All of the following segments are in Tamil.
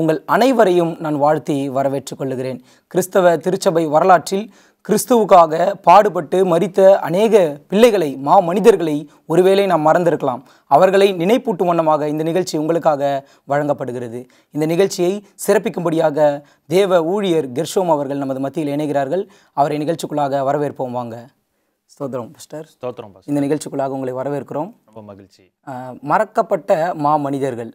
உங்கள் அனைவரையும் நான் வாழ்த்தி வரவேற்றுக் கொள்கிறேன் கிறிஸ்தவ திருச்சபை வரலாற்றில் கிறிஸ்துவுக்காக பாடுபட்டு மறித்த அநேக பிள்ளைகளை மா மனிதர்களை ஒருவேளை நாம் மறந்திருக்கலாம் அவர்களை நினைப்பூட்டும் வண்ணமாக இந்த நிகழ்ச்சி உங்களுக்காக வழங்கப்படுகிறது இந்த நிகழ்ச்சியை சிறப்பிக்கும்படியாக தேவ ஊழியர் கெர்ஷோம் அவர்கள் நமது மத்தியில் இணைகிறார்கள் அவரை நிகழ்ச்சிக்குள்ளாக வரவேற்போம் வாங்க ஸ்தோத்திரம் பிஸ்டர் ஸ்தோத்திரம் இந்த நிகழ்ச்சிக்குள்ளாக உங்களை வரவேற்கிறோம் ரொம்ப மகிழ்ச்சி மறக்கப்பட்ட மா மனிதர்கள்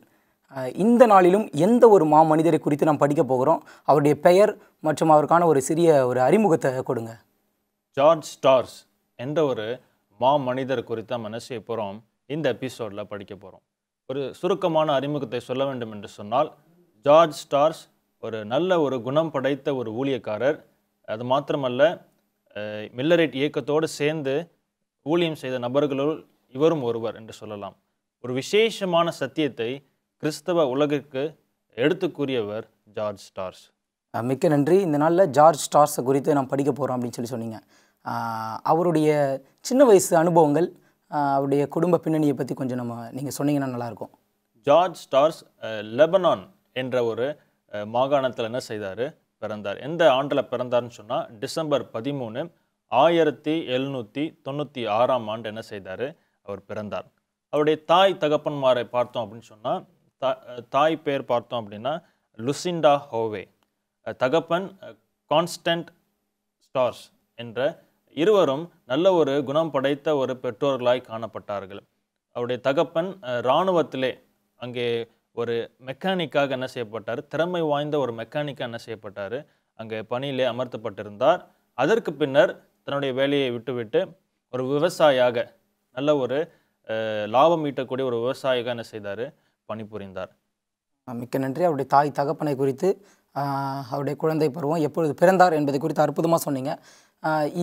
இந்த நாளிலும் எந்த ஒரு மா மனிதரை குறித்து நாம் படிக்க போகிறோம் அவருடைய பெயர் மற்றும் அவருக்கான ஒரு சிறிய ஒரு அறிமுகத்தை கொடுங்க ஜார்ஜ் ஸ்டார்ஸ் என்ற ஒரு மா மனிதர் குறித்த நம்ம போகிறோம் இந்த எபிசோடில் படிக்க போகிறோம் ஒரு சுருக்கமான அறிமுகத்தை சொல்ல வேண்டும் என்று சொன்னால் ஜார்ஜ் ஸ்டார்ஸ் ஒரு நல்ல ஒரு குணம் படைத்த ஒரு ஊழியக்காரர் அது மாத்திரமல்ல மில்லரேட் இயக்கத்தோடு சேர்ந்து ஊழியம் செய்த நபர்களுள் இவரும் ஒருவர் என்று சொல்லலாம் ஒரு விசேஷமான சத்தியத்தை கிறிஸ்தவ உலகிற்கு எடுத்து கூறியவர் ஜார்ஜ் ஸ்டார்ஸ் மிக்க நன்றி இந்த நாளில் ஜார்ஜ் ஸ்டார்ஸை குறித்து நான் படிக்க போகிறோம் அப்படின்னு சொல்லி சொன்னீங்க அவருடைய சின்ன வயசு அனுபவங்கள் அவருடைய குடும்ப பின்னணியை பற்றி கொஞ்சம் நம்ம நீங்கள் சொன்னீங்கன்னா நல்லாயிருக்கும் ஜார்ஜ் ஸ்டார்ஸ் லெபனான் என்ற ஒரு மாகாணத்தில் என்ன செய்தார் பிறந்தார் எந்த ஆண்டில் பிறந்தார்னு சொன்னால் டிசம்பர் பதிமூணு ஆயிரத்தி எழுநூற்றி தொண்ணூற்றி ஆறாம் ஆண்டு என்ன செய்தார் அவர் பிறந்தார் அவருடைய தாய் தகப்பன்மாரை பார்த்தோம் அப்படின்னு சொன்னால் தாய் பேர் பார்த்தோம் அப்படின்னா லுசிண்டா ஹோவே தகப்பன் கான்ஸ்டன்ட் ஸ்டார்ஸ் என்ற இருவரும் நல்ல ஒரு குணம் படைத்த ஒரு பெற்றோர்களாய் காணப்பட்டார்கள் அவருடைய தகப்பன் இராணுவத்திலே அங்கே ஒரு மெக்கானிக்காக என்ன செய்யப்பட்டார் திறமை வாய்ந்த ஒரு மெக்கானிக்காக என்ன செய்யப்பட்டார் அங்கே பணியிலே அமர்த்தப்பட்டிருந்தார் அதற்கு பின்னர் தன்னுடைய வேலையை விட்டுவிட்டு ஒரு விவசாயியாக நல்ல ஒரு லாபம் ஈட்டக்கூடிய ஒரு விவசாயியாக என்ன செய்தார் பணிபுரிந்தார் மிக்க நன்றி அவருடைய தாய் தகப்பனை குறித்து அவருடைய குழந்தை பருவம் எப்பொழுது பிறந்தார் என்பது குறித்து அற்புதமாக சொன்னீங்க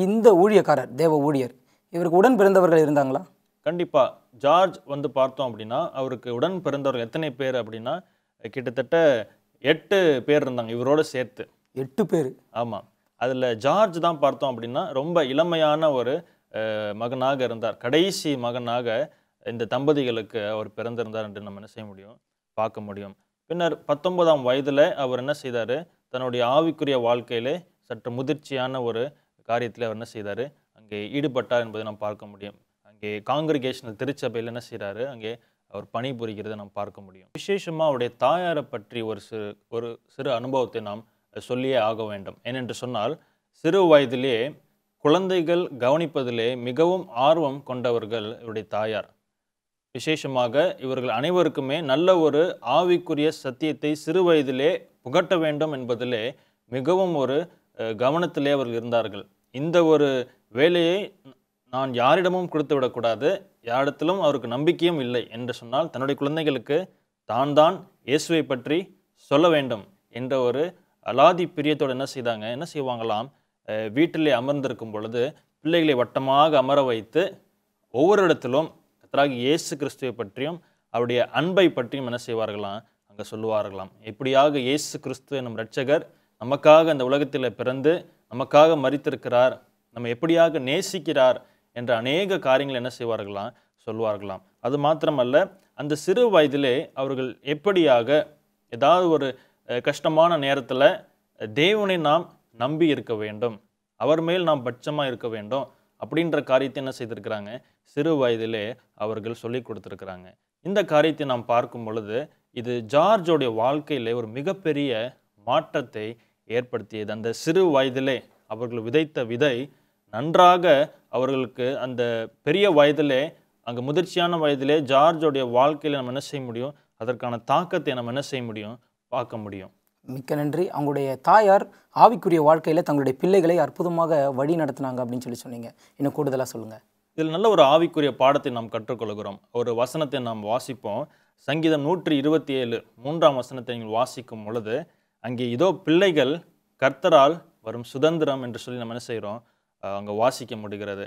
இந்த ஊழியக்காரர் தேவ ஊழியர் இவருக்கு உடன் பிறந்தவர்கள் இருந்தாங்களா கண்டிப்பாக ஜார்ஜ் வந்து பார்த்தோம் அப்படின்னா அவருக்கு உடன் பிறந்தவர்கள் எத்தனை பேர் அப்படின்னா கிட்டத்தட்ட எட்டு பேர் இருந்தாங்க இவரோட சேர்த்து எட்டு பேர் ஆமாம் அதில் ஜார்ஜ் தான் பார்த்தோம் அப்படின்னா ரொம்ப இளமையான ஒரு மகனாக இருந்தார் கடைசி மகனாக இந்த தம்பதிகளுக்கு அவர் பிறந்திருந்தார் என்று நம்ம என்ன செய்ய முடியும் பார்க்க முடியும் பின்னர் பத்தொன்பதாம் வயதில் அவர் என்ன செய்தார் தன்னுடைய ஆவிக்குரிய வாழ்க்கையிலே சற்று முதிர்ச்சியான ஒரு காரியத்தில் அவர் என்ன செய்தார் அங்கே ஈடுபட்டார் என்பதை நாம் பார்க்க முடியும் அங்கே காங்கிரிகேஷனல் திருச்சபையில் என்ன செய்கிறாரு அங்கே அவர் பணிபுரிகிறத நாம் பார்க்க முடியும் விசேஷமாக அவருடைய தாயாரை பற்றி ஒரு சிறு ஒரு சிறு அனுபவத்தை நாம் சொல்லியே ஆக வேண்டும் ஏனென்று சொன்னால் சிறு வயதிலே குழந்தைகள் கவனிப்பதிலே மிகவும் ஆர்வம் கொண்டவர்கள் இவருடைய தாயார் விசேஷமாக இவர்கள் அனைவருக்குமே நல்ல ஒரு ஆவிக்குரிய சத்தியத்தை சிறு வயதிலே புகட்ட வேண்டும் என்பதிலே மிகவும் ஒரு கவனத்திலே அவர்கள் இருந்தார்கள் இந்த ஒரு வேலையை நான் யாரிடமும் கொடுத்து விடக்கூடாது யாரிடத்திலும் அவருக்கு நம்பிக்கையும் இல்லை என்று சொன்னால் தன்னுடைய குழந்தைகளுக்கு தான் தான் இயேசுவை பற்றி சொல்ல வேண்டும் என்ற ஒரு அலாதி பிரியத்தோடு என்ன செய்தாங்க என்ன செய்வாங்களாம் வீட்டிலே அமர்ந்திருக்கும் பொழுது பிள்ளைகளை வட்டமாக அமர வைத்து ஒவ்வொரு இடத்திலும் கர்த்தராக இயேசு கிறிஸ்துவை பற்றியும் அவருடைய அன்பை பற்றியும் என்ன செய்வார்களாம் அங்கே சொல்லுவார்களாம் எப்படியாக இயேசு கிறிஸ்து என்னும் ரட்சகர் நமக்காக அந்த உலகத்தில் பிறந்து நமக்காக மறித்திருக்கிறார் நம்ம எப்படியாக நேசிக்கிறார் என்ற அநேக காரியங்கள் என்ன செய்வார்களாம் சொல்வார்களாம் அது மாத்திரமல்ல அந்த சிறு வயதிலே அவர்கள் எப்படியாக ஏதாவது ஒரு கஷ்டமான நேரத்தில் தேவனை நாம் நம்பி இருக்க வேண்டும் அவர் மேல் நாம் பட்சமாக இருக்க வேண்டும் அப்படின்ற காரியத்தை என்ன செய்திருக்கிறாங்க சிறு வயதிலே அவர்கள் சொல்லி கொடுத்துருக்குறாங்க இந்த காரியத்தை நாம் பார்க்கும் பொழுது இது ஜார்ஜோடைய வாழ்க்கையிலே ஒரு மிகப்பெரிய மாற்றத்தை ஏற்படுத்தியது அந்த சிறு வயதிலே அவர்கள் விதைத்த விதை நன்றாக அவர்களுக்கு அந்த பெரிய வயதிலே அங்கே முதிர்ச்சியான வயதிலே ஜார்ஜோடைய வாழ்க்கையில் நம்ம என்ன செய்ய முடியும் அதற்கான தாக்கத்தை நம்ம என்ன செய்ய முடியும் பார்க்க முடியும் மிக்க நன்றி அவங்களுடைய தாயார் ஆவிக்குரிய வாழ்க்கையில் தங்களுடைய பிள்ளைகளை அற்புதமாக வழி நடத்தினாங்க அப்படின்னு சொல்லி சொன்னீங்க இன்னும் கூடுதலாக சொல்லுங்கள் இதில் நல்ல ஒரு ஆவிக்குரிய பாடத்தை நாம் கற்றுக்கொள்கிறோம் ஒரு வசனத்தை நாம் வாசிப்போம் சங்கீதம் நூற்றி இருபத்தி ஏழு மூன்றாம் வசனத்தை நீங்கள் வாசிக்கும் பொழுது அங்கே இதோ பிள்ளைகள் கர்த்தரால் வரும் சுதந்திரம் என்று சொல்லி நம்ம என்ன செய்கிறோம் அங்கே வாசிக்க முடிகிறது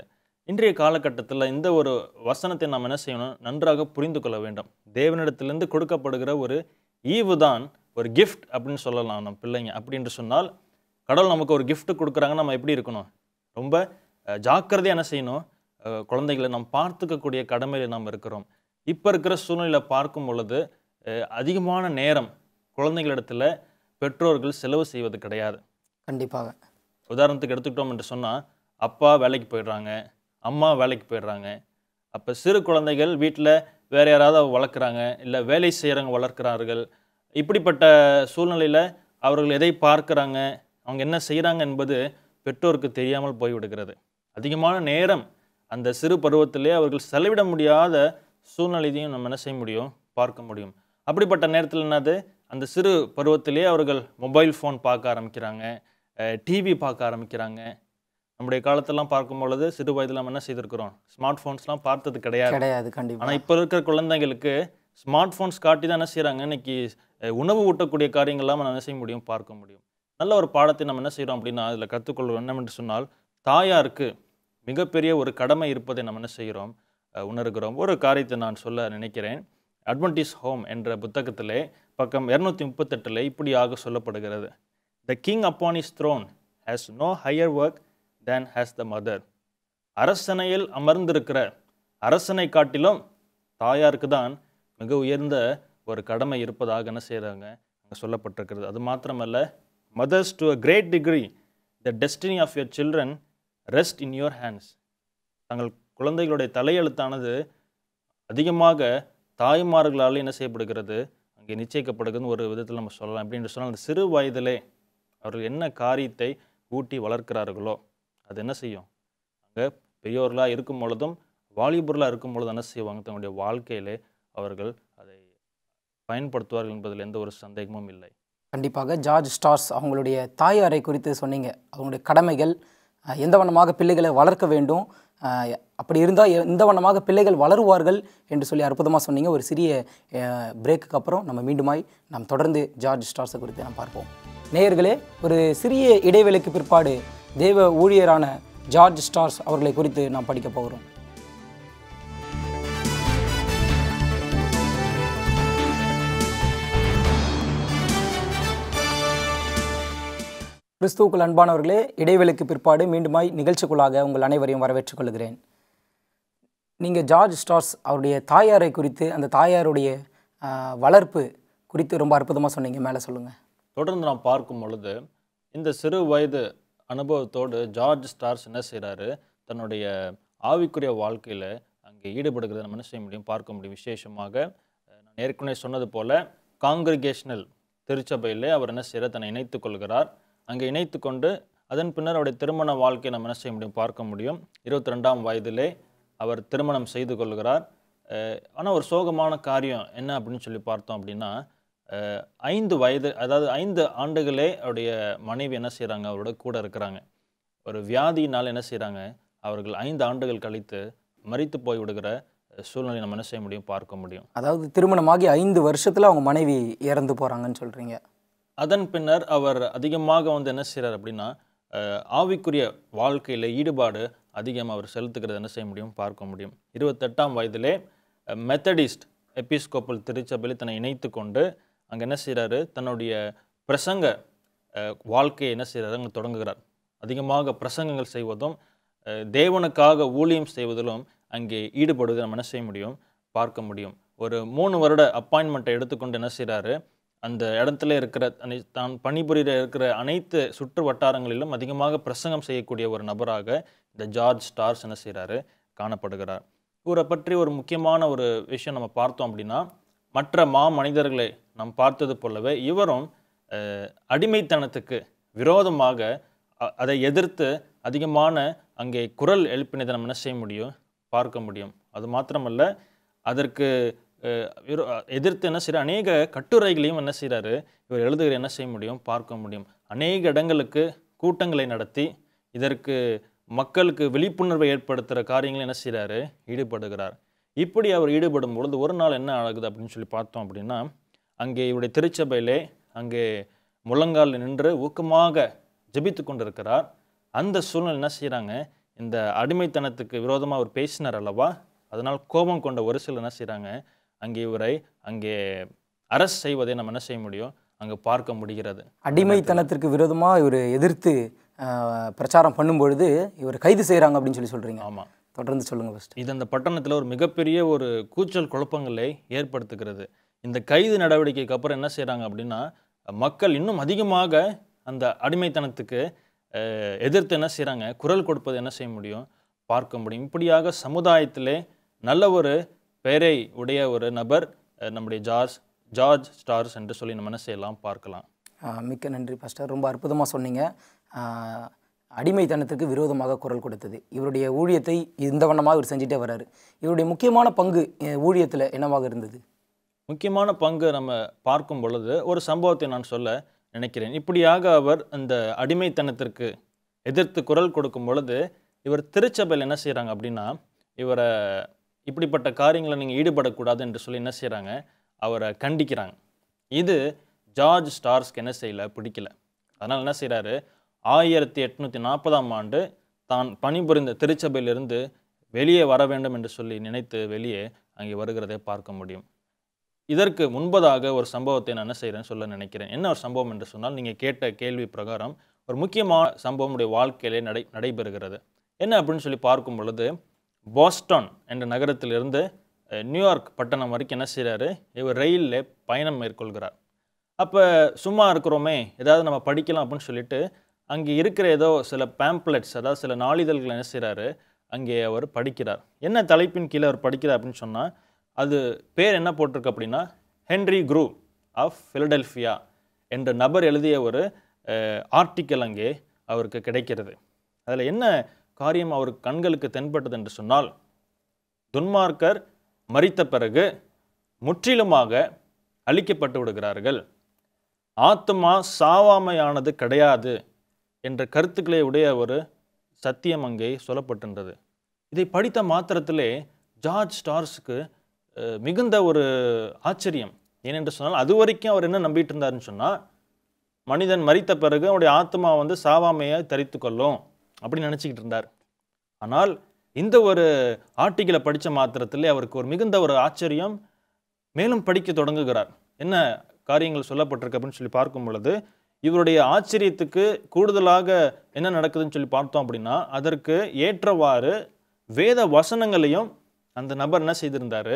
இன்றைய காலகட்டத்தில் இந்த ஒரு வசனத்தை நாம் என்ன செய்யணும் நன்றாக புரிந்து கொள்ள வேண்டும் தேவனிடத்திலிருந்து கொடுக்கப்படுகிற ஒரு ஈவு தான் ஒரு கிஃப்ட் அப்படின்னு சொல்லலாம் நம்ம பிள்ளைங்க அப்படின்ட்டு சொன்னால் கடவுள் நமக்கு ஒரு கிஃப்ட் கொடுக்குறாங்க நம்ம எப்படி இருக்கணும் ரொம்ப ஜாக்கிரதையாக என்ன செய்யணும் குழந்தைகளை நாம் பார்த்துக்கக்கூடிய கடமையில் நாம் இருக்கிறோம் இப்போ இருக்கிற சூழ்நிலையில் பார்க்கும் பொழுது அதிகமான நேரம் குழந்தைகளிடத்தில் பெற்றோர்கள் செலவு செய்வது கிடையாது கண்டிப்பாக உதாரணத்துக்கு எடுத்துக்கிட்டோம் என்று சொன்னால் அப்பா வேலைக்கு போயிடுறாங்க அம்மா வேலைக்கு போயிடுறாங்க அப்போ சிறு குழந்தைகள் வீட்டில் வேறு யாராவது வளர்க்குறாங்க இல்லை வேலை செய்கிறவங்க வளர்க்குறார்கள் இப்படிப்பட்ட சூழ்நிலையில் அவர்கள் எதை பார்க்குறாங்க அவங்க என்ன செய்கிறாங்க என்பது பெற்றோருக்கு தெரியாமல் போய்விடுகிறது அதிகமான நேரம் அந்த சிறு பருவத்திலே அவர்கள் செலவிட முடியாத சூழ்நிலையையும் நம்ம என்ன செய்ய முடியும் பார்க்க முடியும் அப்படிப்பட்ட நேரத்தில் என்னது அந்த சிறு பருவத்திலே அவர்கள் மொபைல் ஃபோன் பார்க்க ஆரம்பிக்கிறாங்க டிவி பார்க்க ஆரம்பிக்கிறாங்க நம்முடைய காலத்தெல்லாம் பார்க்கும் பொழுது சிறு வயதில் நம்ம என்ன செய்திருக்கிறோம் ஸ்மார்ட் ஃபோன்ஸ்லாம் பார்த்தது கிடையாது கிடையாது கண்டிப்பாக ஆனால் இப்போ இருக்கிற குழந்தைங்களுக்கு ஸ்மார்ட் ஃபோன்ஸ் காட்டி தான் என்ன செய்கிறாங்க இன்றைக்கி உணவு ஊட்டக்கூடிய காரியங்கள்லாம் நம்ம என்ன செய்ய முடியும் பார்க்க முடியும் நல்ல ஒரு பாடத்தை நம்ம என்ன செய்கிறோம் அப்படின்னா அதில் கற்றுக்கொள்வோம் என்னவென்று சொன்னால் தாயாருக்கு மிகப்பெரிய ஒரு கடமை இருப்பதை நம்ம என்ன செய்கிறோம் உணர்கிறோம் ஒரு காரியத்தை நான் சொல்ல நினைக்கிறேன் அட்வென்டிஸ் ஹோம் என்ற புத்தகத்திலே பக்கம் இரநூத்தி முப்பத்தெட்டில் இப்படியாக சொல்லப்படுகிறது the king upon his throne has no higher work than has the mother அரசனையில் அமர்ந்திருக்கிற அரசனை காட்டிலும் தாயாருக்கு தான் மிக உயர்ந்த ஒரு கடமை இருப்பதாக என்ன செய்கிறாங்க அங்கே சொல்லப்பட்டிருக்கிறது அது மாத்திரமல்ல mothers to a great degree the destiny of your children rest in your hands தங்கள் குழந்தைகளுடைய தலையெழுத்தானது அதிகமாக தாய்மார்களால் என்ன செய்யப்படுகிறது அங்கே நிச்சயிக்கப்படுகிறதுன்னு ஒரு விதத்தில் நம்ம சொல்லலாம் அப்படின்னு சொன்னால் அந்த சிறு வயதிலே அவர்கள் என்ன காரியத்தை ஊட்டி வளர்க்கிறார்களோ அது என்ன செய்யும் அங்கே பெரியோர்களாக இருக்கும் பொழுதும் வாலிபுரலாக இருக்கும் பொழுது என்ன செய்வாங்க தங்களுடைய வாழ்க்கையிலே அவர்கள் அதை பயன்படுத்துவார்கள் என்பதில் எந்த ஒரு சந்தேகமும் இல்லை கண்டிப்பாக ஜார்ஜ் ஸ்டார்ஸ் அவங்களுடைய தாயாரை குறித்து சொன்னீங்க அவங்களுடைய கடமைகள் எந்த வண்ணமாக பிள்ளைகளை வளர்க்க வேண்டும் அப்படி இருந்தால் எந்த வண்ணமாக பிள்ளைகள் வளருவார்கள் என்று சொல்லி அற்புதமாக சொன்னீங்க ஒரு சிறிய பிரேக்குக்கு அப்புறம் நம்ம மீண்டுமாய் நாம் தொடர்ந்து ஜார்ஜ் ஸ்டார்ஸை குறித்து நாம் பார்ப்போம் நேயர்களே ஒரு சிறிய இடைவெளிக்கு பிற்பாடு தேவ ஊழியரான ஜார்ஜ் ஸ்டார்ஸ் அவர்களை குறித்து நாம் படிக்கப் போகிறோம் கிறிஸ்துவுக்குள் அன்பானவர்களே இடைவெளிக்கு பிற்பாடு மீண்டுமாய் நிகழ்ச்சிக்குள்ளாக உங்கள் அனைவரையும் வரவேற்றுக் கொள்கிறேன் நீங்கள் ஜார்ஜ் ஸ்டார்ஸ் அவருடைய தாயாரை குறித்து அந்த தாயாருடைய வளர்ப்பு குறித்து ரொம்ப அற்புதமாக சொன்னீங்க மேலே சொல்லுங்கள் தொடர்ந்து நாம் பார்க்கும் பொழுது இந்த சிறு வயது அனுபவத்தோடு ஜார்ஜ் ஸ்டார்ஸ் என்ன செய்கிறாரு தன்னுடைய ஆவிக்குரிய வாழ்க்கையில் அங்கே ஈடுபடுகிறத நம்ம என்ன செய்ய முடியும் பார்க்க முடியும் விசேஷமாக நான் ஏற்கனவே சொன்னது போல் காங்கிரிகேஷனல் திருச்சபையிலே அவர் என்ன செய்கிறார் தன்னை இணைத்துக் கொள்கிறார் அங்கே இணைத்து கொண்டு அதன் பின்னர் அவருடைய திருமண வாழ்க்கையை நம்ம என்ன செய்ய முடியும் பார்க்க முடியும் இருபத்தி ரெண்டாம் வயதிலே அவர் திருமணம் செய்து கொள்கிறார் ஆனால் ஒரு சோகமான காரியம் என்ன அப்படின்னு சொல்லி பார்த்தோம் அப்படின்னா ஐந்து வயது அதாவது ஐந்து ஆண்டுகளே அவருடைய மனைவி என்ன செய்கிறாங்க அவரோட கூட இருக்கிறாங்க ஒரு வியாதியினால் என்ன செய்கிறாங்க அவர்கள் ஐந்து ஆண்டுகள் கழித்து மறித்து போய் விடுகிற சூழ்நிலை நம்ம என்ன செய்ய முடியும் பார்க்க முடியும் அதாவது திருமணமாகி ஐந்து வருஷத்தில் அவங்க மனைவி இறந்து போகிறாங்கன்னு சொல்கிறீங்க அதன் பின்னர் அவர் அதிகமாக வந்து என்ன செய்கிறார் அப்படின்னா ஆவிக்குரிய வாழ்க்கையில் ஈடுபாடு அதிகம் அவர் செலுத்துக்கிறது என்ன செய்ய முடியும் பார்க்க முடியும் இருபத்தெட்டாம் வயதிலே மெத்தடிஸ்ட் எபிஸ்கோப்பல் திருச்சபையில் தன்னை இணைத்து கொண்டு அங்கே என்ன செய்கிறாரு தன்னுடைய பிரசங்க வாழ்க்கையை என்ன செய்கிறாரு அங்கே தொடங்குகிறார் அதிகமாக பிரசங்கங்கள் செய்வதும் தேவனுக்காக ஊழியம் செய்வதிலும் அங்கே ஈடுபடுவதை நம்ம என்ன செய்ய முடியும் பார்க்க முடியும் ஒரு மூணு வருட அப்பாயின்மெண்ட்டை எடுத்துக்கொண்டு என்ன செய்கிறாரு அந்த இடத்துல இருக்கிற தான் பணிபுரியில் இருக்கிற அனைத்து சுற்று வட்டாரங்களிலும் அதிகமாக பிரசங்கம் செய்யக்கூடிய ஒரு நபராக இந்த ஜார்ஜ் ஸ்டார்ஸ் என்ன செய்கிறாரு காணப்படுகிறார் இவரை பற்றி ஒரு முக்கியமான ஒரு விஷயம் நம்ம பார்த்தோம் அப்படின்னா மற்ற மா மனிதர்களை நாம் பார்த்தது போலவே இவரும் அடிமைத்தனத்துக்கு விரோதமாக அதை எதிர்த்து அதிகமான அங்கே குரல் எழுப்பினதை நம்ம என்ன செய்ய முடியும் பார்க்க முடியும் அது மாத்திரமல்ல அதற்கு எதிர்த்து என்ன செய்கிறார் அநேக கட்டுரைகளையும் என்ன செய்கிறாரு இவர் எழுதுகிற என்ன செய்ய முடியும் பார்க்க முடியும் அநேக இடங்களுக்கு கூட்டங்களை நடத்தி இதற்கு மக்களுக்கு விழிப்புணர்வை ஏற்படுத்துகிற காரியங்களை என்ன செய்கிறாரு ஈடுபடுகிறார் இப்படி அவர் ஈடுபடும் பொழுது ஒரு நாள் என்ன ஆகுது அப்படின்னு சொல்லி பார்த்தோம் அப்படின்னா அங்கே இவருடைய திருச்சபையிலே அங்கே முழங்காலில் நின்று ஊக்கமாக ஜபித்து கொண்டிருக்கிறார் அந்த சூழ்நிலை என்ன செய்கிறாங்க இந்த அடிமைத்தனத்துக்கு விரோதமாக அவர் பேசினார் அல்லவா அதனால் கோபம் கொண்ட ஒரு சில என்ன செய்கிறாங்க அங்கே இவரை அங்கே அரசு செய்வதை நம்ம என்ன செய்ய முடியும் அங்கே பார்க்க முடிகிறது அடிமைத்தனத்திற்கு விரோதமாக இவர் எதிர்த்து பிரச்சாரம் பண்ணும்பொழுது இவர் கைது செய்கிறாங்க அப்படின்னு சொல்லி சொல்கிறீங்க ஆமாம் தொடர்ந்து சொல்லுங்கள் ஃபஸ்ட் இது அந்த பட்டணத்தில் ஒரு மிகப்பெரிய ஒரு கூச்சல் குழப்பங்களை ஏற்படுத்துகிறது இந்த கைது நடவடிக்கைக்கு அப்புறம் என்ன செய்கிறாங்க அப்படின்னா மக்கள் இன்னும் அதிகமாக அந்த அடிமைத்தனத்துக்கு எதிர்த்து என்ன செய்கிறாங்க குரல் கொடுப்பது என்ன செய்ய முடியும் பார்க்க முடியும் இப்படியாக சமுதாயத்திலே நல்ல ஒரு பெயரை உடைய ஒரு நபர் நம்முடைய ஜார்ஜ் ஜார்ஜ் ஸ்டார்ஸ் என்று சொல்லி நம்ம செய்யலாம் பார்க்கலாம் மிக்க நன்றி பாஸ்டர் ரொம்ப அற்புதமாக சொன்னீங்க அடிமைத்தனத்துக்கு விரோதமாக குரல் கொடுத்தது இவருடைய ஊழியத்தை இந்த வண்ணமாக இவர் செஞ்சுட்டே வர்றாரு இவருடைய முக்கியமான பங்கு ஊழியத்தில் என்னவாக இருந்தது முக்கியமான பங்கு நம்ம பார்க்கும் பொழுது ஒரு சம்பவத்தை நான் சொல்ல நினைக்கிறேன் இப்படியாக அவர் அந்த அடிமைத்தனத்திற்கு எதிர்த்து குரல் கொடுக்கும் பொழுது இவர் திருச்சபையில் என்ன செய்கிறாங்க அப்படின்னா இவரை இப்படிப்பட்ட காரியங்களை நீங்கள் ஈடுபடக்கூடாது என்று சொல்லி என்ன செய்கிறாங்க அவரை கண்டிக்கிறாங்க இது ஜார்ஜ் ஸ்டார்ஸ்க்கு என்ன செய்யலை பிடிக்கல அதனால் என்ன செய்கிறாரு ஆயிரத்தி எட்நூற்றி நாற்பதாம் ஆண்டு தான் பணிபுரிந்த திருச்சபையிலிருந்து வெளியே வர வேண்டும் என்று சொல்லி நினைத்து வெளியே அங்கே வருகிறதை பார்க்க முடியும் இதற்கு முன்பதாக ஒரு சம்பவத்தை நான் என்ன செய்கிறேன்னு சொல்ல நினைக்கிறேன் என்ன ஒரு சம்பவம் என்று சொன்னால் நீங்கள் கேட்ட கேள்வி பிரகாரம் ஒரு முக்கியமான சம்பவமுடைய வாழ்க்கையிலே நடை நடைபெறுகிறது என்ன அப்படின்னு சொல்லி பார்க்கும் பொழுது போஸ்டன் என்ற நகரத்திலிருந்து நியூயார்க் பட்டணம் வரைக்கும் என்ன செய்கிறாரு இவர் ரயிலில் பயணம் மேற்கொள்கிறார் அப்போ சும்மா இருக்கிறோமே ஏதாவது நம்ம படிக்கலாம் அப்படின்னு சொல்லிட்டு அங்கே இருக்கிற ஏதோ சில பேம்ப்ளெட்ஸ் அதாவது சில நாளிதழ்கள் என்ன செய்கிறாரு அங்கே அவர் படிக்கிறார் என்ன தலைப்பின் கீழே அவர் படிக்கிறார் அப்படின்னு சொன்னால் அது பேர் என்ன போட்டிருக்கு அப்படின்னா ஹென்ரி குரூ ஆஃப் ஃபிலடெல்ஃபியா என்ற நபர் எழுதிய ஒரு ஆர்டிக்கல் அங்கே அவருக்கு கிடைக்கிறது அதில் என்ன காரியம் அவர் கண்களுக்கு தென்பட்டது என்று சொன்னால் துன்மார்க்கர் மறித்த பிறகு முற்றிலுமாக அழிக்கப்பட்டு விடுகிறார்கள் ஆத்மா சாவாமையானது கிடையாது என்ற கருத்துக்களை உடைய ஒரு சத்தியம் அங்கே சொல்லப்பட்டிருந்தது இதை படித்த மாத்திரத்திலே ஜார்ஜ் ஸ்டார்ஸுக்கு மிகுந்த ஒரு ஆச்சரியம் ஏனென்று சொன்னால் அது வரைக்கும் அவர் என்ன நம்பிட்டு இருந்தாருன்னு சொன்னால் மனிதன் மறித்த பிறகு அவனுடைய ஆத்மா வந்து சாவாமையை தரித்து கொள்ளும் அப்படின்னு நினச்சிக்கிட்டு இருந்தார் ஆனால் இந்த ஒரு ஆர்டிக்கிளை படித்த மாத்திரத்தில் அவருக்கு ஒரு மிகுந்த ஒரு ஆச்சரியம் மேலும் படிக்க தொடங்குகிறார் என்ன காரியங்கள் சொல்லப்பட்டிருக்கு அப்படின்னு சொல்லி பார்க்கும் பொழுது இவருடைய ஆச்சரியத்துக்கு கூடுதலாக என்ன நடக்குதுன்னு சொல்லி பார்த்தோம் அப்படின்னா அதற்கு ஏற்றவாறு வேத வசனங்களையும் அந்த நபர் என்ன செய்திருந்தார்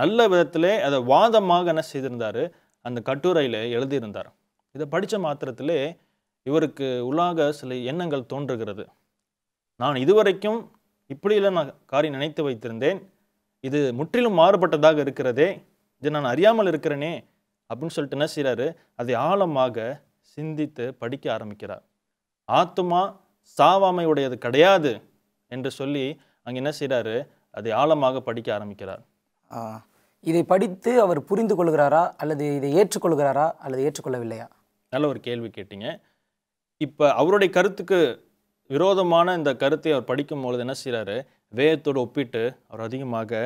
நல்ல விதத்திலே அதை வாதமாக என்ன செய்திருந்தார் அந்த கட்டுரையில் எழுதியிருந்தார் இதை படித்த மாத்திரத்திலே இவருக்கு உள்ளாக சில எண்ணங்கள் தோன்றுகிறது நான் இதுவரைக்கும் இப்படியெல்லாம் நான் காரியம் நினைத்து வைத்திருந்தேன் இது முற்றிலும் மாறுபட்டதாக இருக்கிறதே இது நான் அறியாமல் இருக்கிறேனே அப்படின்னு சொல்லிட்டு என்ன செய்கிறாரு அதை ஆழமாக சிந்தித்து படிக்க ஆரம்பிக்கிறார் ஆத்துமா சாவாமை உடையது கிடையாது என்று சொல்லி அங்கே என்ன செய்கிறாரு அதை ஆழமாக படிக்க ஆரம்பிக்கிறார் இதை படித்து அவர் புரிந்து கொள்கிறாரா அல்லது இதை ஏற்றுக்கொள்கிறாரா அல்லது ஏற்றுக்கொள்ளவில்லையா நல்ல ஒரு கேள்வி கேட்டீங்க இப்போ அவருடைய கருத்துக்கு விரோதமான இந்த கருத்தை அவர் படிக்கும் பொழுது என்ன செய்கிறாரு வேதத்தோடு ஒப்பிட்டு அவர் அதிகமாக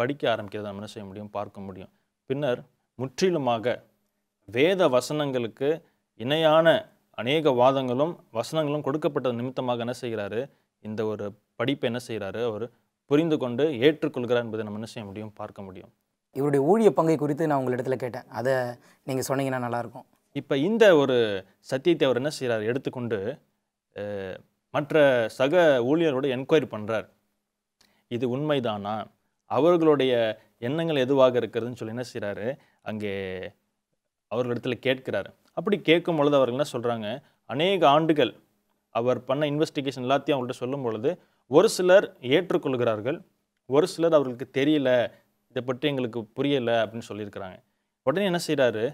படிக்க ஆரம்பிக்கிறத நம்ம என்ன செய்ய முடியும் பார்க்க முடியும் பின்னர் முற்றிலுமாக வேத வசனங்களுக்கு இணையான அநேக வாதங்களும் வசனங்களும் கொடுக்கப்பட்ட நிமித்தமாக என்ன செய்கிறாரு இந்த ஒரு படிப்பை என்ன செய்கிறாரு அவர் புரிந்து கொண்டு ஏற்றுக்கொள்கிறார் என்பதை நம்ம என்ன செய்ய முடியும் பார்க்க முடியும் இவருடைய ஊழிய பங்கை குறித்து நான் உங்களிடத்தில் கேட்டேன் அதை நீங்கள் சொன்னீங்கன்னா நல்லாயிருக்கும் இப்போ இந்த ஒரு சத்தியத்தை அவர் என்ன செய்கிறார் எடுத்துக்கொண்டு மற்ற சக ஊழியரோட என்கொயரி பண்ணுறார் இது உண்மைதானா அவர்களுடைய எண்ணங்கள் எதுவாக இருக்கிறதுன்னு சொல்லி என்ன செய்கிறாரு அங்கே அவர்களிடத்துல கேட்கிறார் அப்படி கேட்கும் பொழுது அவர்கள் என்ன சொல்கிறாங்க அநேக ஆண்டுகள் அவர் பண்ண இன்வெஸ்டிகேஷன் எல்லாத்தையும் அவங்கள்ட்ட சொல்லும் பொழுது ஒரு சிலர் ஏற்றுக்கொள்கிறார்கள் ஒரு சிலர் அவர்களுக்கு தெரியல இதை பற்றி எங்களுக்கு புரியலை அப்படின்னு சொல்லியிருக்கிறாங்க உடனே என்ன செய்கிறாரு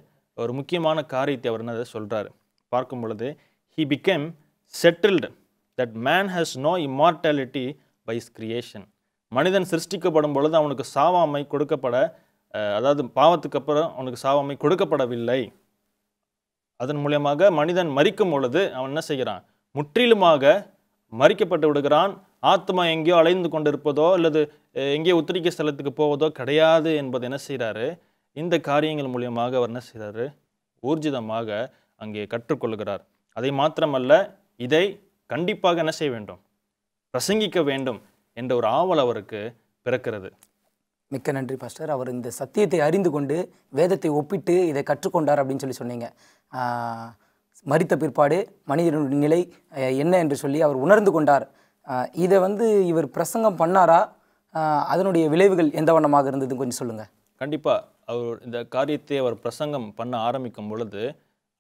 ஒரு முக்கியமான காரியத்தை அவர் என்ன சொல்கிறாரு பார்க்கும் பொழுது he became settled that man has no immortality by his creation மனிதன் சிருஷ்டிக்கப்படும் பொழுது அவனுக்கு சாவாமை கொடுக்கப்பட அதாவது பாவத்துக்கு அப்புறம் அவனுக்கு சாவாமை கொடுக்கப்படவில்லை அதன் மூலியமாக மனிதன் மறிக்கும் பொழுது அவன் என்ன செய்கிறான் முற்றிலுமாக மறிக்கப்பட்டு விடுகிறான் ஆத்மா எங்கேயோ அலைந்து கொண்டிருப்பதோ அல்லது எங்கேயோ உத்திரிக்க ஸ்தலத்துக்கு போவதோ கிடையாது என்பது என்ன செய்கிறாரு இந்த காரியங்கள் மூலியமாக அவர் என்ன செய்கிறாரு ஊர்ஜிதமாக அங்கே கற்றுக்கொள்கிறார் அதை மாத்திரமல்ல இதை கண்டிப்பாக என்ன செய்ய வேண்டும் பிரசங்கிக்க வேண்டும் என்ற ஒரு ஆவல் அவருக்கு பிறக்கிறது மிக்க நன்றி பாஸ்டர் அவர் இந்த சத்தியத்தை அறிந்து கொண்டு வேதத்தை ஒப்பிட்டு இதை கற்றுக்கொண்டார் அப்படின்னு சொல்லி சொன்னீங்க மறித்த பிற்பாடு மனிதனுடைய நிலை என்ன என்று சொல்லி அவர் உணர்ந்து கொண்டார் இதை வந்து இவர் பிரசங்கம் பண்ணாரா அதனுடைய விளைவுகள் எந்த வண்ணமாக இருந்ததுன்னு கொஞ்சம் சொல்லுங்கள் கண்டிப்பாக அவர் இந்த காரியத்தை அவர் பிரசங்கம் பண்ண ஆரம்பிக்கும் பொழுது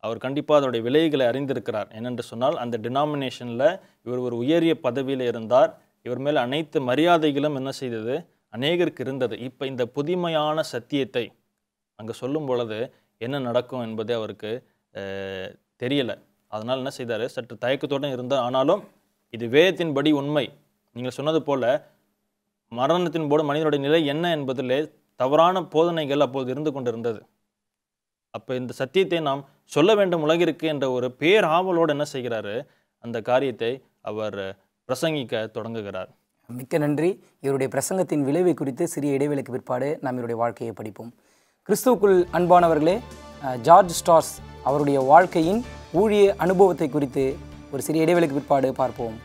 அவர் கண்டிப்பாக அதனுடைய விலைகளை அறிந்திருக்கிறார் என்னென்று சொன்னால் அந்த டினாமினேஷனில் இவர் ஒரு உயரிய பதவியில் இருந்தார் இவர் மேல் அனைத்து மரியாதைகளும் என்ன செய்தது அநேகருக்கு இருந்தது இப்போ இந்த புதுமையான சத்தியத்தை அங்கே சொல்லும் பொழுது என்ன நடக்கும் என்பதே அவருக்கு தெரியலை அதனால் என்ன செய்தார் சற்று தயக்கத்தோடு இருந்தார் ஆனாலும் இது வேதத்தின்படி உண்மை நீங்கள் சொன்னது போல் மரணத்தின் போது மனிதனுடைய நிலை என்ன என்பதிலே தவறான போதனைகள் அப்போது இருந்து கொண்டிருந்தது அப்போ இந்த சத்தியத்தை நாம் சொல்ல வேண்டும் உலகிற்கு என்ற ஒரு பேர் ஆவலோடு என்ன செய்கிறாரு அந்த காரியத்தை அவர் பிரசங்கிக்க தொடங்குகிறார் மிக்க நன்றி இவருடைய பிரசங்கத்தின் விளைவை குறித்து சிறிய இடைவெளிக்கு பிற்பாடு நாம் இவருடைய வாழ்க்கையை படிப்போம் கிறிஸ்துவுக்குள் அன்பானவர்களே ஜார்ஜ் ஸ்டார்ஸ் அவருடைய வாழ்க்கையின் ஊழிய அனுபவத்தை குறித்து ஒரு சிறிய இடைவெளிக்கு பிற்பாடு பார்ப்போம்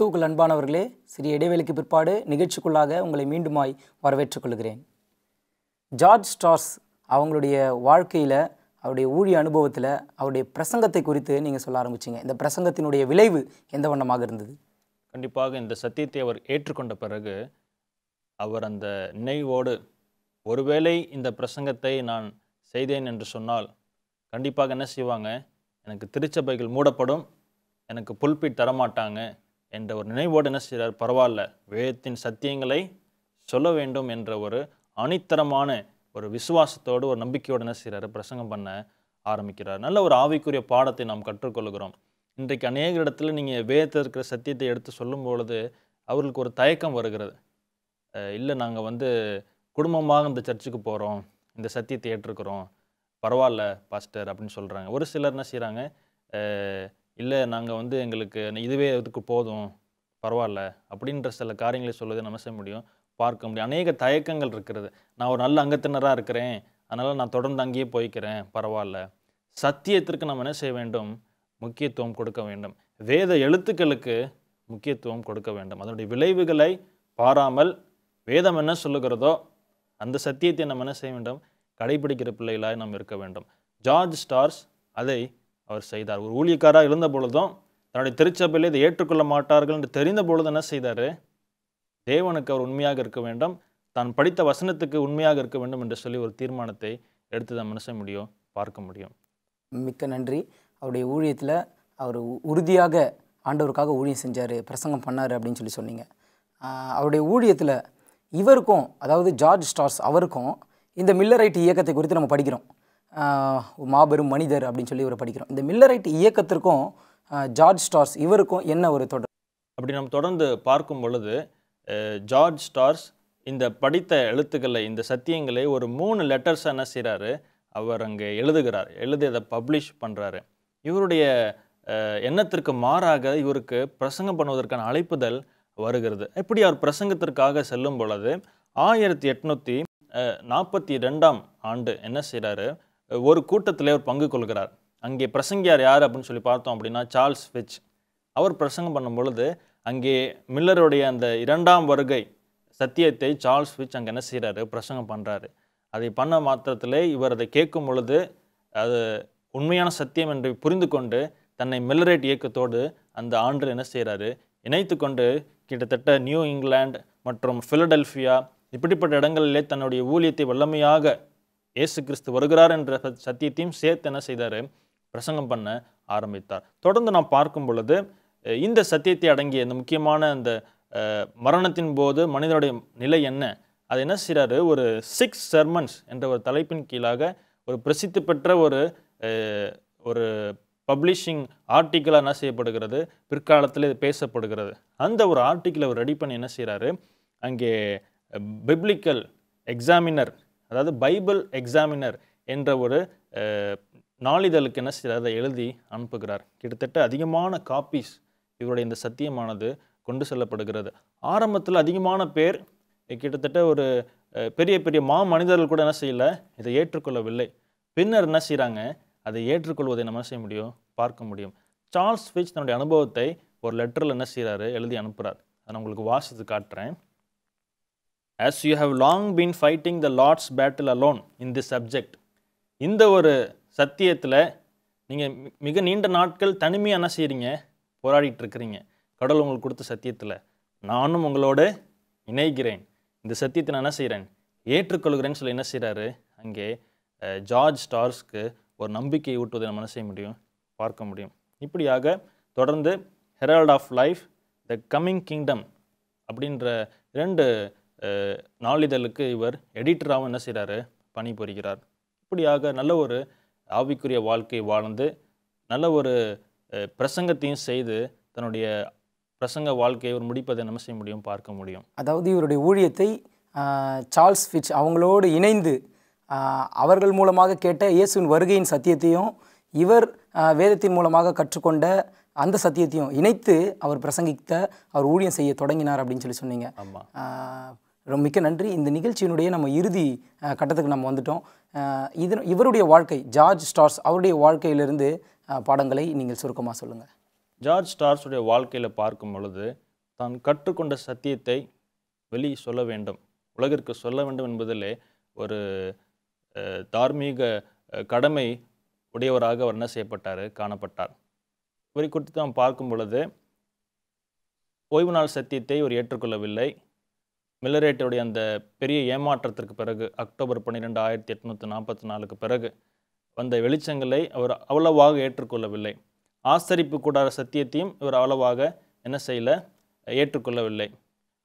கிறிஸ்துவுக்கள் அன்பானவர்களே சிறிய இடைவெளிக்கு பிற்பாடு நிகழ்ச்சிக்குள்ளாக உங்களை மீண்டுமாய் வரவேற்றுக் கொள்கிறேன் ஜார்ஜ் ஸ்டார்ஸ் அவங்களுடைய வாழ்க்கையில் அவருடைய ஊழிய அனுபவத்தில் அவருடைய பிரசங்கத்தை குறித்து நீங்கள் சொல்ல ஆரம்பிச்சிங்க இந்த பிரசங்கத்தினுடைய விளைவு எந்த வண்ணமாக இருந்தது கண்டிப்பாக இந்த சத்தியத்தை அவர் ஏற்றுக்கொண்ட பிறகு அவர் அந்த நினைவோடு ஒருவேளை இந்த பிரசங்கத்தை நான் செய்தேன் என்று சொன்னால் கண்டிப்பாக என்ன செய்வாங்க எனக்கு திருச்சபைகள் மூடப்படும் எனக்கு புல்பிட் தரமாட்டாங்க என்ற ஒரு நினைவோடு என்ன செய்கிறார் பரவாயில்ல வேதத்தின் சத்தியங்களை சொல்ல வேண்டும் என்ற ஒரு அணித்தரமான ஒரு விசுவாசத்தோடு ஒரு நம்பிக்கையோடு என்ன செய்கிறார் பிரசங்கம் பண்ண ஆரம்பிக்கிறார் நல்ல ஒரு ஆவிக்குரிய பாடத்தை நாம் கற்றுக்கொள்கிறோம் இன்றைக்கு அநேக இடத்துல நீங்கள் வேதத்தில் இருக்கிற சத்தியத்தை எடுத்து சொல்லும் பொழுது அவர்களுக்கு ஒரு தயக்கம் வருகிறது இல்லை நாங்கள் வந்து குடும்பமாக இந்த சர்ச்சுக்கு போகிறோம் இந்த சத்தியத்தை ஏற்றுக்கிறோம் பரவாயில்ல பாஸ்டர் அப்படின்னு சொல்கிறாங்க ஒரு சிலர் என்ன செய்கிறாங்க இல்லை நாங்கள் வந்து எங்களுக்கு இதுவே இதுக்கு போதும் பரவாயில்ல அப்படின்ற சில காரியங்களை சொல்வதை நம்ம செய்ய முடியும் பார்க்க முடியும் அநேக தயக்கங்கள் இருக்கிறது நான் ஒரு நல்ல அங்கத்தினராக இருக்கிறேன் அதனால் நான் தொடர்ந்து அங்கேயே போய்க்கிறேன் பரவாயில்ல சத்தியத்திற்கு நம்ம என்ன செய்ய வேண்டும் முக்கியத்துவம் கொடுக்க வேண்டும் வேத எழுத்துக்களுக்கு முக்கியத்துவம் கொடுக்க வேண்டும் அதனுடைய விளைவுகளை பாராமல் வேதம் என்ன சொல்லுகிறதோ அந்த சத்தியத்தை நம்ம என்ன செய்ய வேண்டும் கடைபிடிக்கிற பிள்ளைகளாக நாம் இருக்க வேண்டும் ஜார்ஜ் ஸ்டார்ஸ் அதை அவர் செய்தார் ஒரு ஊழியக்காராக இருந்த பொழுதும் தன்னுடைய திருச்சபையில் இதை ஏற்றுக்கொள்ள மாட்டார்கள் என்று தெரிந்த பொழுது என்ன செய்தார் தேவனுக்கு அவர் உண்மையாக இருக்க வேண்டும் தான் படித்த வசனத்துக்கு உண்மையாக இருக்க வேண்டும் என்று சொல்லி ஒரு தீர்மானத்தை எடுத்து தான் மனுஷ முடியும் பார்க்க முடியும் மிக்க நன்றி அவருடைய ஊழியத்தில் அவர் உறுதியாக ஆண்டவருக்காக ஊழியம் செஞ்சார் பிரசங்கம் பண்ணார் அப்படின்னு சொல்லி சொன்னீங்க அவருடைய ஊழியத்தில் இவருக்கும் அதாவது ஜார்ஜ் ஸ்டார்ஸ் அவருக்கும் இந்த மில்லரைட் இயக்கத்தை குறித்து நம்ம படிக்கிறோம் மாபெரும் மனிதர் அப்படின்னு சொல்லி இவரை படிக்கிறோம் இந்த மில்லரைட் இயக்கத்திற்கும் ஜார்ஜ் ஸ்டார்ஸ் இவருக்கும் என்ன ஒரு தொடர் அப்படி நம்ம தொடர்ந்து பார்க்கும் பொழுது ஜார்ஜ் ஸ்டார்ஸ் இந்த படித்த எழுத்துக்களை இந்த சத்தியங்களை ஒரு மூணு லெட்டர்ஸ் என்ன செய்கிறாரு அவர் அங்கே எழுதுகிறார் எழுதி அதை பப்ளிஷ் பண்ணுறாரு இவருடைய எண்ணத்திற்கு மாறாக இவருக்கு பிரசங்கம் பண்ணுவதற்கான அழைப்புதல் வருகிறது இப்படி அவர் பிரசங்கத்திற்காக செல்லும் பொழுது ஆயிரத்தி எட்நூற்றி நாற்பத்தி ரெண்டாம் ஆண்டு என்ன செய்கிறாரு ஒரு கூட்டத்தில் அவர் பங்கு கொள்கிறார் அங்கே பிரசங்கியார் யார் அப்படின்னு சொல்லி பார்த்தோம் அப்படின்னா சார்ல்ஸ் ஃபிச் அவர் பிரசங்கம் பண்ணும் பொழுது அங்கே மில்லருடைய அந்த இரண்டாம் வருகை சத்தியத்தை சார்ல்ஸ் ஃபிச் அங்கே என்ன செய்கிறாரு பிரசங்கம் பண்ணுறாரு அதை பண்ண மாத்திரத்தில் இவர் அதை கேட்கும் பொழுது அது உண்மையான சத்தியம் என்று புரிந்து கொண்டு தன்னை மில்லரேட் இயக்கத்தோடு அந்த ஆண்டு என்ன செய்கிறாரு இணைத்து கொண்டு கிட்டத்தட்ட நியூ இங்கிலாந்து மற்றும் ஃபிலடெல்ஃபியா இப்படிப்பட்ட இடங்களிலே தன்னுடைய ஊழியத்தை வல்லமையாக இயேசு கிறிஸ்து வருகிறார் என்ற சத்தியத்தையும் சேர்த்து என்ன செய்தார் பிரசங்கம் பண்ண ஆரம்பித்தார் தொடர்ந்து நாம் பார்க்கும் பொழுது இந்த சத்தியத்தை அடங்கிய இந்த முக்கியமான அந்த மரணத்தின் போது மனிதனுடைய நிலை என்ன அது என்ன செய்கிறாரு ஒரு சிக்ஸ் செர்மன்ஸ் என்ற ஒரு தலைப்பின் கீழாக ஒரு பிரசித்தி பெற்ற ஒரு ஒரு பப்ளிஷிங் ஆர்டிக்கிளாக என்ன செய்யப்படுகிறது பிற்காலத்தில் இது பேசப்படுகிறது அந்த ஒரு ஆர்டிக்கிளை ரெடி பண்ணி என்ன செய்கிறாரு அங்கே பிப்ளிக்கல் எக்ஸாமினர் அதாவது பைபிள் எக்ஸாமினர் என்ற ஒரு நாளிதழுக்கு என்ன செய்கிறார் அதை எழுதி அனுப்புகிறார் கிட்டத்தட்ட அதிகமான காப்பீஸ் இவருடைய இந்த சத்தியமானது கொண்டு செல்லப்படுகிறது ஆரம்பத்தில் அதிகமான பேர் கிட்டத்தட்ட ஒரு பெரிய பெரிய மா மனிதர்கள் கூட என்ன செய்யலை இதை ஏற்றுக்கொள்ளவில்லை பின்னர் என்ன செய்கிறாங்க அதை ஏற்றுக்கொள்வதை நம்ம செய்ய முடியும் பார்க்க முடியும் சார்ல்ஸ் ஃபிச் தன்னுடைய அனுபவத்தை ஒரு லெட்டரில் என்ன செய்கிறாரு எழுதி அனுப்புகிறார் அதை நான் உங்களுக்கு வாசித்து காட்டுறேன் as you have long been fighting the Lord's battle alone in this subject. இந்த ஒரு சத்தியத்தில் நீங்கள் மிக நீண்ட நாட்கள் தனிமையாக என்ன செய்கிறீங்க போராடிட்டு இருக்கிறீங்க கடவுள் உங்களுக்கு கொடுத்த சத்தியத்தில் நானும் உங்களோடு இணைகிறேன் இந்த சத்தியத்தை நான் என்ன செய்கிறேன் ஏற்றுக்கொள்கிறேன்னு சொல்லி என்ன செய்கிறாரு அங்கே ஜார்ஜ் ஸ்டார்ஸ்க்கு ஒரு நம்பிக்கை ஊட்டுவதை நம்ம என்ன செய்ய முடியும் பார்க்க முடியும் இப்படியாக தொடர்ந்து Herald of Life the Coming Kingdom அப்படின்ற ரெண்டு நாளிதழுக்கு இவர் எடிட்டராகவும் என்ன செய்கிறாரு பணிபுரிகிறார் இப்படியாக நல்ல ஒரு ஆவிக்குரிய வாழ்க்கை வாழ்ந்து நல்ல ஒரு பிரசங்கத்தையும் செய்து தன்னுடைய பிரசங்க வாழ்க்கையை ஒரு முடிப்பதை நம்ம செய்ய முடியும் பார்க்க முடியும் அதாவது இவருடைய ஊழியத்தை சார்ல்ஸ் ஃபிட்ச் அவங்களோடு இணைந்து அவர்கள் மூலமாக கேட்ட இயேசுவின் வருகையின் சத்தியத்தையும் இவர் வேதத்தின் மூலமாக கற்றுக்கொண்ட அந்த சத்தியத்தையும் இணைத்து அவர் பிரசங்கித்த அவர் ஊழியம் செய்ய தொடங்கினார் அப்படின்னு சொல்லி சொன்னீங்க ஆமாம் ரொம்ப மிக்க நன்றி இந்த நிகழ்ச்சியினுடைய நம்ம இறுதி கட்டத்துக்கு நம்ம வந்துட்டோம் இது இவருடைய வாழ்க்கை ஜார்ஜ் ஸ்டார்ஸ் அவருடைய வாழ்க்கையிலிருந்து பாடங்களை நீங்கள் சுருக்கமாக சொல்லுங்கள் ஜார்ஜ் ஸ்டார்ஸுடைய வாழ்க்கையில் பார்க்கும் பொழுது தான் கற்றுக்கொண்ட சத்தியத்தை வெளி சொல்ல வேண்டும் உலகிற்கு சொல்ல வேண்டும் என்பதிலே ஒரு தார்மீக கடமை உடையவராக அவர் என்ன செய்யப்பட்டார் காணப்பட்டார் இவரை குறித்து நாம் பார்க்கும் பொழுது ஓய்வு நாள் சத்தியத்தை இவர் ஏற்றுக்கொள்ளவில்லை மில்லரேட்டுடைய அந்த பெரிய ஏமாற்றத்திற்கு பிறகு அக்டோபர் பன்னிரெண்டு ஆயிரத்தி எட்நூற்றி நாற்பத்தி நாலுக்கு பிறகு வந்த வெளிச்சங்களை அவர் அவ்வளவாக ஏற்றுக்கொள்ளவில்லை ஆசரிப்பு கூடாத சத்தியத்தையும் இவர் அவ்வளவாக என்ன செய்யல ஏற்றுக்கொள்ளவில்லை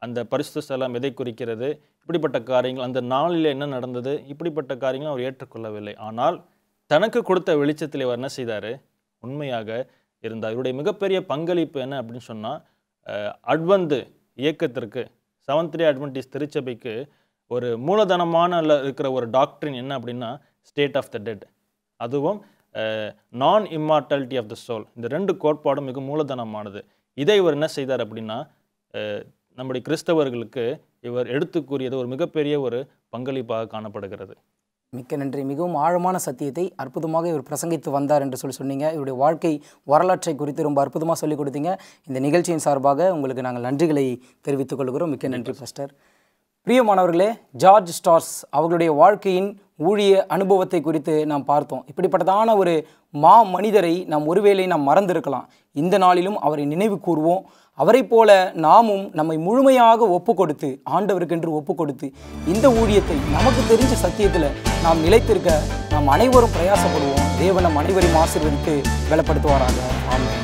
அந்த பரிசுத்த ஸ்தலம் எதை குறிக்கிறது இப்படிப்பட்ட காரியங்கள் அந்த நாளில் என்ன நடந்தது இப்படிப்பட்ட காரியங்கள் அவர் ஏற்றுக்கொள்ளவில்லை ஆனால் தனக்கு கொடுத்த வெளிச்சத்தில் அவர் என்ன செய்தார் உண்மையாக இருந்தார் இவருடைய மிகப்பெரிய பங்களிப்பு என்ன அப்படின்னு சொன்னால் அட்வந்து இயக்கத்திற்கு செவன்த் டே அட்வென்டிஸ் திருச்சபைக்கு ஒரு மூலதனமான இருக்கிற ஒரு டாக்டரின் என்ன அப்படின்னா ஸ்டேட் ஆஃப் த டெட் அதுவும் நான் இம்மார்டாலிட்டி ஆஃப் த சோல் இந்த ரெண்டு கோட்பாடும் மிக மூலதனமானது இதை இவர் என்ன செய்தார் அப்படின்னா நம்முடைய கிறிஸ்தவர்களுக்கு இவர் எடுத்து கூறியது ஒரு மிகப்பெரிய ஒரு பங்களிப்பாக காணப்படுகிறது மிக்க நன்றி மிகவும் ஆழமான சத்தியத்தை அற்புதமாக இவர் பிரசங்கித்து வந்தார் என்று சொல்லி சொன்னீங்க இவருடைய வாழ்க்கை வரலாற்றை குறித்து ரொம்ப அற்புதமாக சொல்லிக் கொடுத்தீங்க இந்த நிகழ்ச்சியின் சார்பாக உங்களுக்கு நாங்கள் நன்றிகளை தெரிவித்துக் கொள்கிறோம் மிக்க நன்றி பஸ்டர் பிரியமானவர்களே ஜார்ஜ் ஸ்டார்ஸ் அவர்களுடைய வாழ்க்கையின் ஊழிய அனுபவத்தை குறித்து நாம் பார்த்தோம் இப்படிப்பட்டதான ஒரு மா மனிதரை நாம் ஒருவேளை நாம் மறந்திருக்கலாம் இந்த நாளிலும் அவரை நினைவு கூறுவோம் அவரை போல நாமும் நம்மை முழுமையாக ஒப்பு கொடுத்து ஆண்டவருக்கென்று ஒப்பு கொடுத்து இந்த ஊழியத்தை நமக்கு தெரிஞ்ச சத்தியத்தில் நாம் நிலைத்திருக்க நாம் அனைவரும் பிரயாசப்படுவோம் தேவனம் அனைவரையும் ஆசிர்வதித்து வெளப்படுத்துவாராக ஆமாம்